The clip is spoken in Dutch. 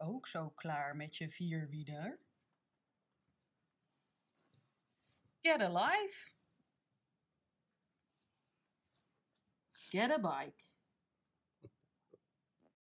ook zo klaar met je vierwieder? Get alive, Get a bike.